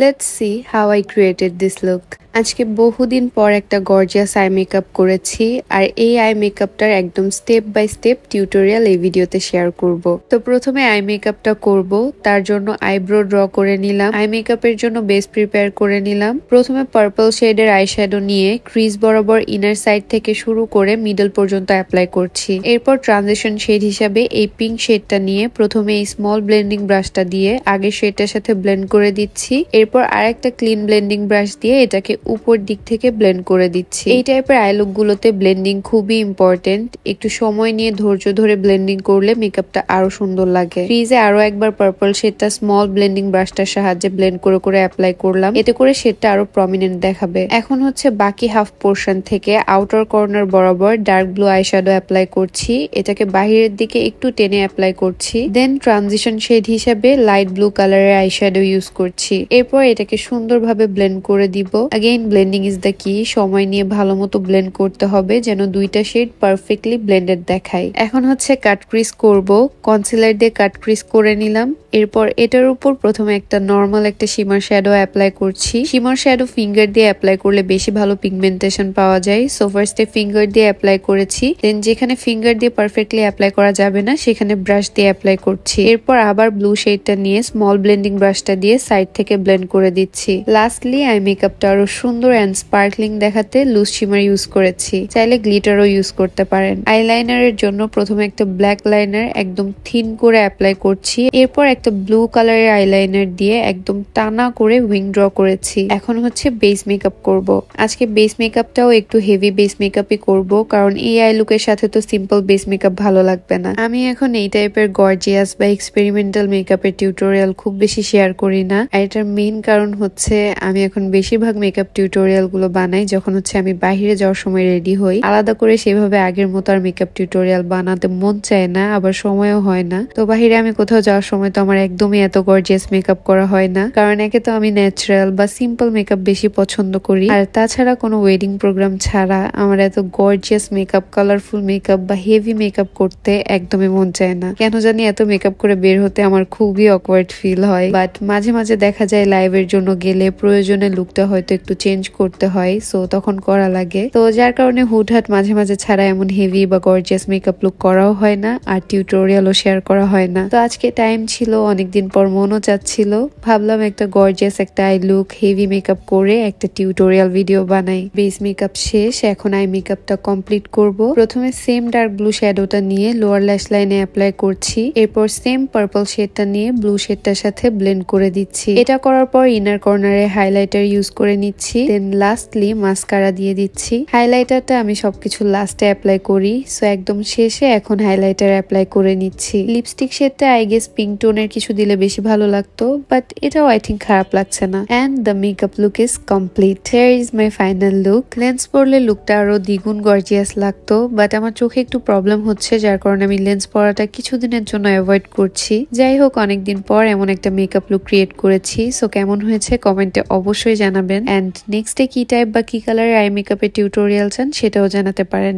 Let's see how I created this look আজকে বহুদিন পর একটা গর্জিয়াস আই মেকআপ করেছি আর এই আই মেকআপটার একদম স্টেপ বাই স্টেপ টিউটোরিয়াল এই ভিডিওতে শেয়ার করব তো প্রথমে আই মেকআপটা করব তার জন্য আইব্রো ড্র করে নিলাম আই মেকআপের জন্য বেস প্রিপেয়ার করে নিলাম প্রথমে পার্পল শেডের শ্যাডো নিয়ে ক্রিজ বরাবর ইনার সাইড থেকে শুরু করে মিডল পর্যন্ত অ্যাপ্লাই করছি এরপর ট্রানজিশন শেড হিসাবে এই পিঙ্ক শেডটা নিয়ে প্রথমে এই স্মল ব্লেন্ডিং ব্রাশটা দিয়ে আগের শেডটার সাথে ব্লেন্ড করে দিচ্ছি এরপর আরেকটা ক্লিন ব্লেন্ডিং ব্রাশ দিয়ে এটাকে উপর দিক থেকে ব্লেন্ড করে দিচ্ছি এই টাইপের গুলোতে ব্লেন্ডিং খুবই ইম্পর্টেন্ট একটু সময় নিয়ে ধৈর্য ধরে ব্লেন্ডিং করলে মেকআপটা আরো সুন্দর লাগে ফ্রিজে আরো একবার পার্পল শেডটা স্মল ব্লেন্ডিং ব্রাশটার সাহায্যে ব্লেন্ড করে করে অ্যাপ্লাই করলাম এতে করে শেডটা আরো প্রমিনেন্ট দেখাবে এখন হচ্ছে বাকি হাফ পোর্শন থেকে আউটার কর্নার বরাবর dark blue eye shadow apply করছি এটাকে বাহিরের দিকে একটু টেনে অ্যাপ্লাই করছি দেন ট্রানজিশন শেড হিসাবে লাইট ব্লু কালারের শ্যাডো ইউজ করছি এরপর এরপর এটাকে সুন্দরভাবে ব্লেন্ড করে দিব আগেইন ব্লেন্ডিং ইজ দ্য কি সময় নিয়ে ভালো মতো ব্লেন্ড করতে হবে যেন দুইটা শেড পারফেক্টলি ব্লেন্ডেড দেখায় এখন হচ্ছে কাট ক্রিস করব কনসিলার দিয়ে কাট ক্রিস করে নিলাম এরপর এটার উপর প্রথমে একটা নর্মাল একটা শিমার শ্যাডো অ্যাপ্লাই করছি শিমার শ্যাডো ফিঙ্গার দিয়ে অ্যাপ্লাই করলে বেশি ভালো পিগমেন্টেশন পাওয়া যায় সো ফার্স্টে ফিঙ্গার দিয়ে অ্যাপ্লাই করেছি দেন যেখানে ফিঙ্গার দিয়ে পারফেক্টলি অ্যাপ্লাই করা যাবে না সেখানে ব্রাশ দিয়ে অ্যাপ্লাই করছি এরপর আবার ব্লু শেডটা নিয়ে স্মল ব্লেন্ডিং ব্রাশটা দিয়ে সাইড থেকে ব্লেন্ড ডিজাইন করে দিচ্ছি লাস্টলি আমি মেকআপটা আরো সুন্দর অ্যান্ড স্পার্কলিং দেখাতে লুজ শিমার ইউজ করেছি চাইলে গ্লিটারও ইউজ করতে পারেন আইলাইনারের জন্য প্রথমে একটা ব্ল্যাক লাইনার একদম থিন করে অ্যাপ্লাই করছি এরপর একটা ব্লু কালারের আইলাইনার দিয়ে একদম টানা করে উইং ড্র করেছি এখন হচ্ছে বেস মেকআপ করব। আজকে বেস মেকআপটাও একটু হেভি বেস মেকআপই করব কারণ এই আই লুকের সাথে তো সিম্পল বেস মেকআপ ভালো লাগবে না আমি এখন এই টাইপের গর্জিয়াস বা এক্সপেরিমেন্টাল মেকআপের টিউটোরিয়াল খুব বেশি শেয়ার করি না আর এটার মেন মেইন কারণ হচ্ছে আমি এখন বেশিরভাগ মেকআপ টিউটোরিয়ালগুলো বানাই যখন হচ্ছে আমি বাহিরে যাওয়ার সময় রেডি হই আলাদা করে সেভাবে আগের মতো আর মেকআপ টিউটোরিয়াল বানাতে মন চায় না আবার সময়ও হয় না তো বাহিরে আমি কোথাও যাওয়ার সময় তো আমার একদমই এত গর্জিয়াস মেকআপ করা হয় না কারণ একে তো আমি ন্যাচারাল বা সিম্পল মেকআপ বেশি পছন্দ করি আর তাছাড়া কোনো ওয়েডিং প্রোগ্রাম ছাড়া আমার এত গর্জিয়াস মেকআপ কালারফুল মেকআপ বা হেভি মেকআপ করতে একদমই মন চায় না কেন জানি এত মেকআপ করে বের হতে আমার খুবই অকওয়ার্ড ফিল হয় বাট মাঝে মাঝে দেখা যায় লাইফ লাইভের জন্য গেলে প্রয়োজনে লুকটা হয়তো একটু চেঞ্জ করতে হয় সো তখন করা লাগে তো যার কারণে হুটহাট মাঝে মাঝে ছাড়া এমন হেভি বা গর্জিয়াস মেকআপ লুক করাও হয় না আর টিউটোরিয়ালও শেয়ার করা হয় না তো আজকে টাইম ছিল অনেকদিন পর মনও চাচ্ছিল ভাবলাম একটা গর্জিয়াস একটা আই লুক হেভি মেকআপ করে একটা টিউটোরিয়াল ভিডিও বানাই বেস মেকআপ শেষ এখন আই মেকআপটা কমপ্লিট করব প্রথমে সেম ডার্ক ব্লু শ্যাডোটা নিয়ে লোয়ার ল্যাশ লাইনে অ্যাপ্লাই করছি এরপর সেম পার্পল শেডটা নিয়ে ব্লু শেডটার সাথে ব্লেন্ড করে দিচ্ছি এটা করার পর ইনার কর্নারে হাইলাইটার ইউজ করে নিচ্ছি দেন লাস্টলি মাস্কারা দিয়ে দিচ্ছি হাইলাইটারটা আমি সবকিছু লাস্টে অ্যাপ্লাই করি সো একদম শেষে এখন হাইলাইটার অ্যাপ্লাই করে নিচ্ছি লিপস্টিক শেডটা আই গেস পিঙ্ক টোনের কিছু দিলে বেশি ভালো লাগতো বাট এটাও আই থিঙ্ক খারাপ লাগছে না and the makeup look is complete here is my final look lens পরলে লুকটা আরো দ্বিগুণ গর্জিয়াস লাগতো বাট আমার চোখে একটু প্রবলেম হচ্ছে যার কারণে আমি লেন্স পরাটা কিছুদিনের জন্য অ্যাভয়েড করছি যাই হোক অনেকদিন পর এমন একটা মেকআপ লুক ক্রিয়েট করেছি সো কেমন হয়েছে কমেন্টে অবশ্যই জানাবেন অ্যান্ড নেক্সট ডে কী টাইপ বা কী কালারের আই মেকআপের টিউটোরিয়াল চান সেটাও জানাতে পারেন